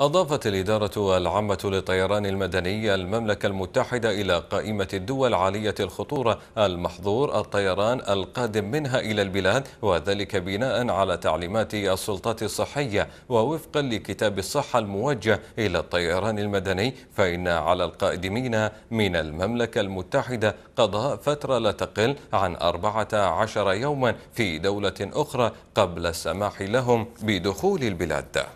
أضافت الإدارة العامة للطيران المدني المملكة المتحدة إلى قائمة الدول عالية الخطورة المحظور الطيران القادم منها إلى البلاد وذلك بناء على تعليمات السلطات الصحية ووفقا لكتاب الصحة الموجه إلى الطيران المدني فإن على القادمين من المملكة المتحدة قضاء فترة لا تقل عن 14 يوما في دولة أخرى قبل السماح لهم بدخول البلاد